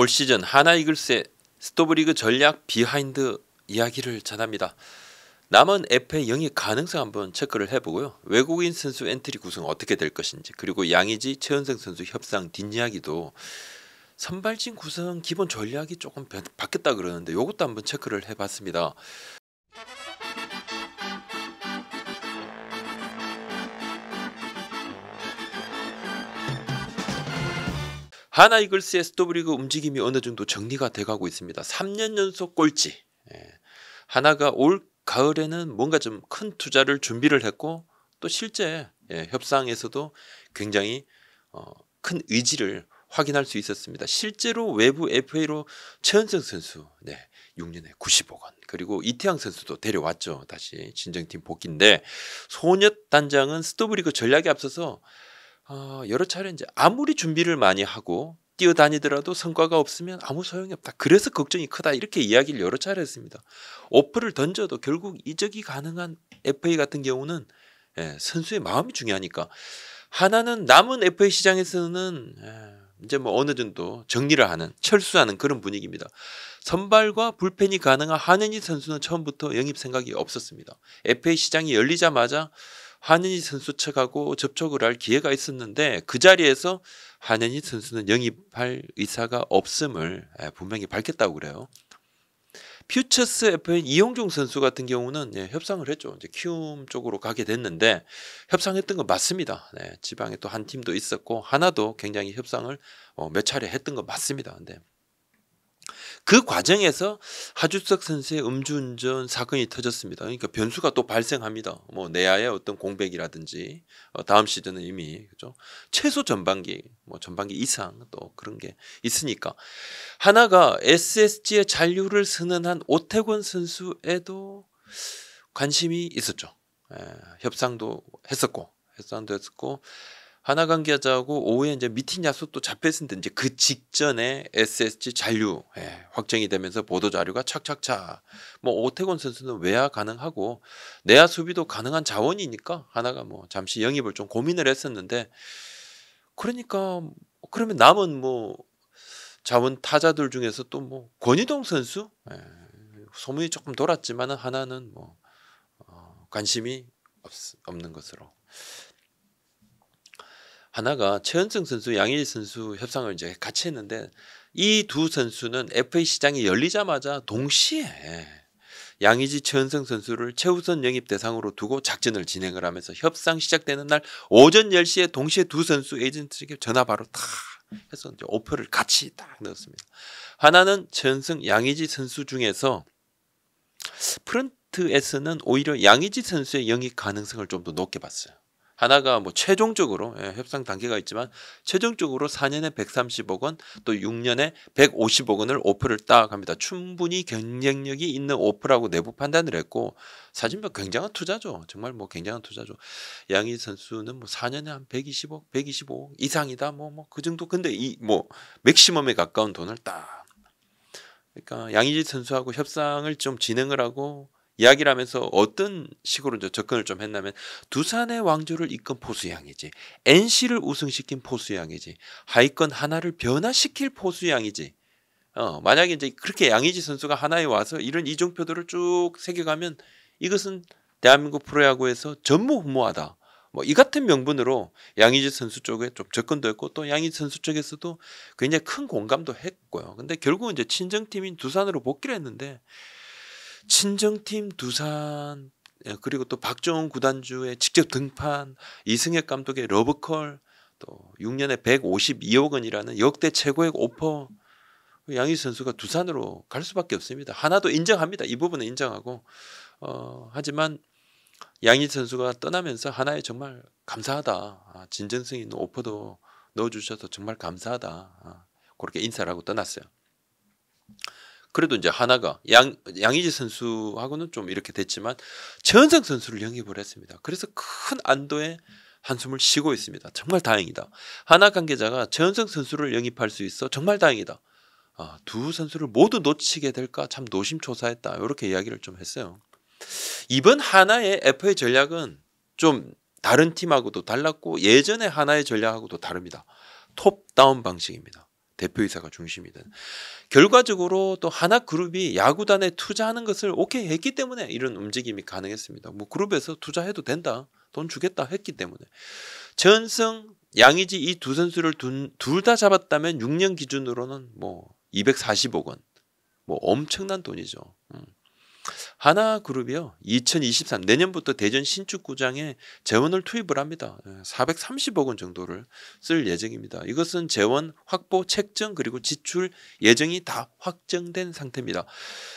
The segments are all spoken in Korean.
올 시즌 하나 이글스의 스토브리그 전략 비하인드 이야기를 전합니다. 남은 FA 영입 가능성 한번 체크를 해보고요. 외국인 선수 엔트리 구성 어떻게 될 것인지 그리고 양의지 최은생 선수 협상 뒷이야기도 선발진 구성 기본 전략이 조금 바뀌었다 그러는데 이것도 한번 체크를 해봤습니다. 하나 이글스의 스토브리그 움직임이 어느 정도 정리가 돼가고 있습니다. 3년 연속 꼴찌. 예. 하나가 올 가을에는 뭔가 좀 큰 투자를 준비를 했고 또 실제 예, 협상에서도 굉장히 어, 큰 의지를 확인할 수 있었습니다. 실제로 외부 FA로 최은성 선수, 네, 6년에 90억 원. 그리고 이태양 선수도 데려왔죠. 다시 진정팀 복귀인데 소녀 단장은 스토브리그 전략에 앞서서 어, 여러 차례 이제 아무리 준비를 많이 하고 뛰어다니더라도 성과가 없으면 아무 소용이 없다. 그래서 걱정이 크다. 이렇게 이야기를 여러 차례 했습니다. 오프를 던져도 결국 이적이 가능한 FA 같은 경우는 예, 선수의 마음이 중요하니까 하나는 남은 FA 시장에서는 예, 이제 뭐 어느 정도 정리를 하는 철수하는 그런 분위기입니다. 선발과 불펜이 가능한 한현희 선수는 처음부터 영입 생각이 없었습니다. FA 시장이 열리자마자 한현희 선수 측하고 접촉을 할 기회가 있었는데 그 자리에서 한현희 선수는 영입할 의사가 없음을 예, 분명히 밝혔다고 그래요. 퓨처스 FA 이용종 선수 같은 경우는 예, 협상을 했죠. 이제 키움 쪽으로 가게 됐는데 협상했던 건 맞습니다. 네, 지방에 또 한 팀도 있었고 하나도 굉장히 협상을 어, 몇 차례 했던 건 맞습니다. 근데 그 과정에서 하주석 선수의 음주운전 사건이 터졌습니다. 그러니까 변수가 또 발생합니다. 뭐 내야의 어떤 공백이라든지 어, 다음 시즌은 이미 그죠 최소 전반기 뭐 전반기 이상 또 그런 게 있으니까 하나가 SSG의 잔류를 선언한 오태곤 선수에도 관심이 있었죠. 에, 예, 협상도 했었고 협상도 했었고 하나 관계자하고 오후에 이제 미팅 약속도 잡혔는데 이제 그 직전에 SSG 잔류 예, 확정이 되면서 보도 자료가 착착착 뭐 오태곤 선수는 외야 가능하고 내야 수비도 가능한 자원이니까 하나가 뭐 잠시 영입을 좀 고민을 했었는데 그러니까 그러면 남은 뭐 자원 타자들 중에서 또 뭐 권희동 선수 예, 소문이 조금 돌았지만은 하나는 뭐 어, 관심이 없, 없는 것으로 하나가 최은승 선수, 양일 선수 협상을 이제 같이 했는데 이 두 선수는 FA 시장이 열리자마자 동시에 양의지 최은승 선수를 최우선 영입 대상으로 두고 작전을 진행을 하면서 협상 시작되는 날 오전 10시에 동시에 두 선수 에이전트에게 전화 바로 탁 해서 이제 오퍼를 같이 딱 넣었습니다. 하나는 최은승 양의지 선수 중에서 프런트에서는 오히려 양의지 선수의 영입 가능성을 좀 더 높게 봤어요. 하나가 뭐 최종적으로 예, 협상 단계가 있지만 최종적으로 4년에 130억 원, 또 6년에 150억 원을 오프를 딱 합니다. 충분히 경쟁력이 있는 오프라고 내부 판단을 했고 사진면 뭐 굉장한 투자죠. 정말 뭐 굉장한 투자죠. 양희 선수는 뭐 4년에 한 120억, 125억 이상이다. 뭐 뭐 그 정도. 근데 이 뭐 맥시멈에 가까운 돈을 딱 그러니까 양희지 선수하고 협상을 좀 진행을 하고 이야기를 하면서 어떤 식으로 접근을 좀 했냐면 두산의 왕조를 이끈 포수양이지 NC를 우승시킨 포수양이지 하위권 하나를 변화시킬 포수양이지 어, 만약에 이제 그렇게 양의지 선수가 하나에 와서 이런 이종표들을 쭉 새겨가면 이것은 대한민국 프로야구에서 전무후무하다. 뭐 이 같은 명분으로 양의지 선수 쪽에 좀 접근도 했고 또 양의지 선수 쪽에서도 굉장히 큰 공감도 했고요. 근데 결국은 이제 친정팀인 두산으로 복귀를 했는데 친정팀 두산 예, 그리고 또 박종훈 구단주의 직접 등판 이승엽 감독의 러브콜 또 6년에 152억 원이라는 역대 최고액 오퍼 그 양희 선수가 두산으로 갈 수밖에 없습니다. 하나도 인정합니다. 이 부분은 인정하고 어, 하지만 양희 선수가 떠나면서 하나에 정말 감사하다. 아, 진정성 있는 오퍼도 넣어주셔서 정말 감사하다. 아, 그렇게 인사를 하고 떠났어요. 그래도 이제 하나가 양 양의지 선수하고는 좀 이렇게 됐지만 최은성 선수를 영입을 했습니다. 그래서 큰 안도에 한숨을 쉬고 있습니다. 정말 다행이다. 하나 관계자가 최은성 선수를 영입할 수 있어 정말 다행이다. 아, 두 선수를 모두 놓치게 될까 참 노심초사했다. 이렇게 이야기를 좀 했어요. 이번 하나의 FA 전략은 좀 다른 팀하고도 달랐고 예전의 하나의 전략하고도 다릅니다. 톱다운 방식입니다. 대표이사가 중심이든 결과적으로 또 하나 그룹이 야구단에 투자하는 것을 오케이 했기 때문에 이런 움직임이 가능했습니다. 뭐 그룹에서 투자해도 된다. 돈 주겠다 했기 때문에 전승 양의지 이 두 선수를 둘 다 잡았다면 6년 기준으로는 뭐 240억 원. 뭐 엄청난 돈이죠. 음. 하나그룹이요. 2023 내년부터 대전 신축구장에 재원을 투입을 합니다. 430억 예, 원 정도를 쓸 예정입니다. 이것은 재원 확보, 책정 그리고 지출 예정이 다 확정된 상태입니다.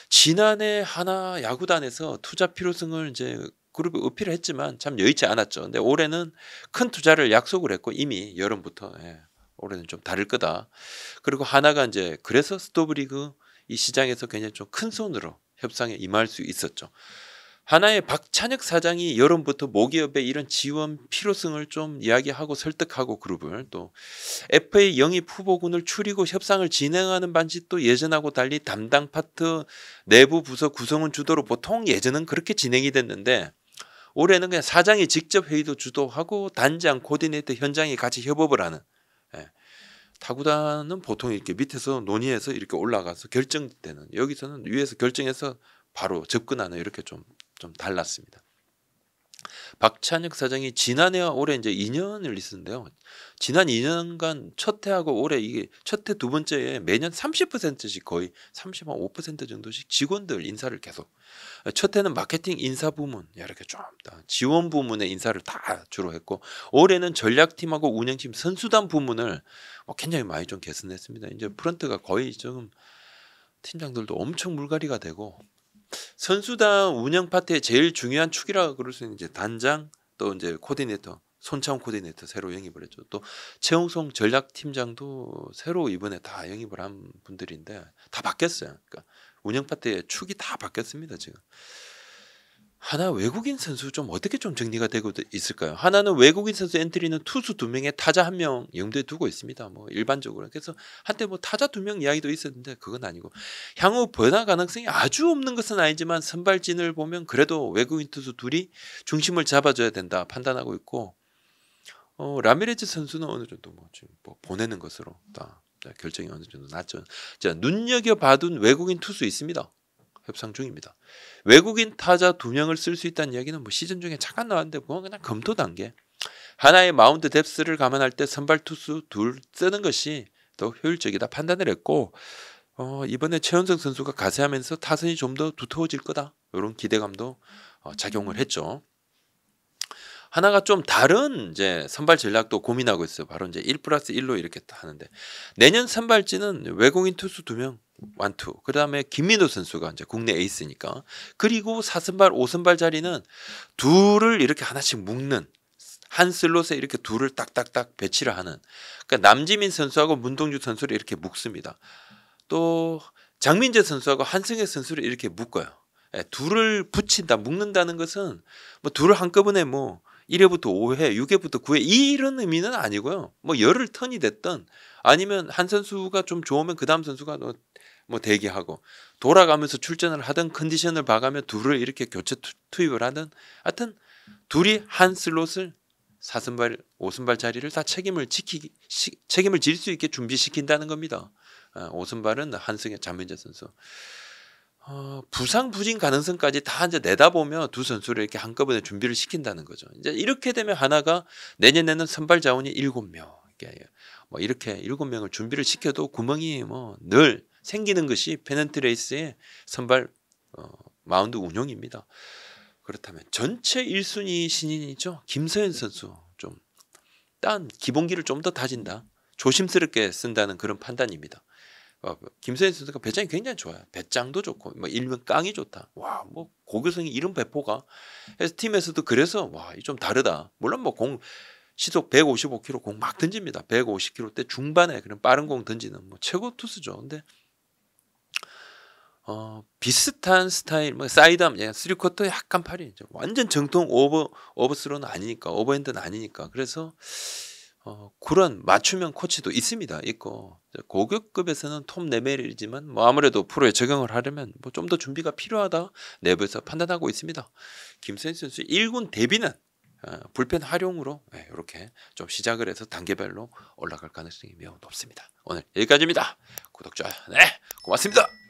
지난해 하나 야구단에서 투자 필요성을 이제 그룹이 어필을 했지만 참 여의치 않았죠. 근데 올해는 큰 투자를 약속을 했고 이미 여름부터 예, 올해는 좀 다를 거다. 그리고 하나가 이제 그래서 스토브리그 이 시장에서 굉장히 좀 큰 손으로 협상에 임할 수 있었죠. 하나의 박찬혁 사장이 여름부터 모기업의 이런 지원 필요성을 좀 이야기하고 설득하고 그룹을 또 FA 영입 후보군을 추리고 협상을 진행하는 반짓도 예전하고 달리 담당 파트 내부 부서 구성은 주도로 보통 예전은 그렇게 진행이 됐는데 올해는 그냥 사장이 직접 회의도 주도하고 단장 코디네이터 현장이 같이 협업을 하는 타구단은 보통 이렇게 밑에서 논의해서 이렇게 올라가서 결정되는 여기서는 위에서 결정해서 바로 접근하는 이렇게 좀 좀 달랐습니다. 박찬혁 사장이 지난해와 올해 이제 2년을 있었는데요. 지난 2년간 첫 해하고 올해 이게 첫해두 번째에 매년 30%씩 거의 35% 정도씩 직원들 인사를 계속 첫 해는 마케팅 인사 부문 이렇게 좀 지원 부문의 인사를 다 주로 했고 올해는 전략팀하고 운영팀 선수단 부문을 어, 굉장히 많이 좀 개선했습니다. 이제 프런트가 거의 좀 팀장들도 엄청 물갈이가 되고 선수단 운영 파트의 제일 중요한 축이라 그럴 수 있는 이제 단장 또 이제 코디네이터 손창 코디네이터 새로 영입을 했죠. 또 최홍성 전략 팀장도 새로 이번에 다 영입을 한 분들인데 다 바뀌었어요. 그러니까 운영 파트의 축이 다 바뀌었습니다 지금. 하나 외국인 선수 좀 어떻게 좀 정리가 되고 있을까요? 하나는 외국인 선수 엔트리는 투수 두 명에 타자 한명 영대 두고 있습니다. 뭐 일반적으로 그래서 한때 뭐 타자 두 명 이야기도 있었는데 그건 아니고 향후 변화 가능성이 아주 없는 것은 아니지만 선발진을 보면 그래도 외국인 투수 둘이 중심을 잡아줘야 된다 판단하고 있고 어, 라미레즈 선수는 어느 정도 뭐 지금 뭐 보내는 것으로 다 결정이 어느 정도 났죠. 자 눈여겨 봐둔 외국인 투수 있습니다. 협상 중입니다. 외국인 타자 두 명을 쓸 수 있다는 이야기는 뭐 시즌 중에 잠깐 나왔는데 그건 그냥 검토 단계. 하나의 마운드 뎁스를 감안할 때 선발 투수 둘 쓰는 것이 더 효율적이다 판단을 했고 어, 이번에 최현성 선수가 가세하면서 타선이 좀 더 두터워질 거다 이런 기대감도 어, 작용을 음. 했죠. 하나가 좀 다른 이제 선발 전략도 고민하고 있어요. 바로 이제 1 플러스 1로 이렇게 하는데 내년 선발진은 외국인 투수 두명 완투. 그 다음에 김민호 선수가 이제 국내 에이스니까. 그리고 사선발, 오선발 자리는 둘을 이렇게 하나씩 묶는 한 슬롯에 이렇게 둘을 딱딱딱 배치를 하는. 그러니까 남지민 선수하고 문동주 선수를 이렇게 묶습니다. 또 장민재 선수하고 한승혜 선수를 이렇게 묶어요. 예, 둘을 붙인다, 묶는다는 것은 뭐 둘을 한꺼번에 뭐 1회부터 5회, 6회부터 9회 이런 의미는 아니고요. 뭐 열흘 턴이 됐던 아니면 한 선수가 좀 좋으면 그 다음 선수가 뭐, 뭐 대기하고 돌아가면서 출전을 하던 컨디션을 봐가며 둘을 이렇게 교체 투입을 하든 하여튼 둘이 한 슬롯을 사선발, 오선발 자리를 다 책임을 지키 기 책임을 질 수 있게 준비시킨다는 겁니다. 어, 오선발은 한승의 잠면재 선수. 어, 부상 부진 가능성까지 다 이제 내다보면 두 선수를 이렇게 한꺼번에 준비를 시킨다는 거죠. 이제 이렇게 되면 하나가 내년에는 선발 자원이 일곱 명뭐 이렇게 일곱 명을 준비를 시켜도 구멍이 뭐 늘 생기는 것이 페넌트 레이스의 선발 어, 마운드 운영입니다. 그렇다면 전체 1순위 신인이죠. 김서현 선수 좀 딴 기본기를 좀 더 다진다. 조심스럽게 쓴다는 그런 판단입니다. 어, 김세현 선수가 배짱이 굉장히 좋아요. 배짱도 좋고 뭐 일면 깡이 좋다. 와뭐 고교생이 이런 배포가 그래서 팀에서도 그래서 와좀 이 다르다. 물론 뭐 공 시속 155km 공 막 던집니다. 150km 때 중반에 그런 빠른 공 던지는 뭐 최고 투수죠. 근데 어 비슷한 스타일 뭐 사이드암 예, 쓰리쿼터 약간 팔이 완전 정통 오버 오버스로는 아니니까 오버핸드는 아니니까 그래서 어, 그런 맞춤형 코치도 있습니다. 있고 고급급에서는 톱 레벨이지만 네 뭐 아무래도 프로에 적용을 하려면 뭐 좀 더 준비가 필요하다 내부에서 판단하고 있습니다. 김선희 선수 1군 데뷔는 어, 불펜 활용으로 네, 예, 이렇게 좀 시작을 해서 단계별로 올라갈 가능성이 매우 높습니다. 오늘 여기까지입니다. 구독자 네 고맙습니다.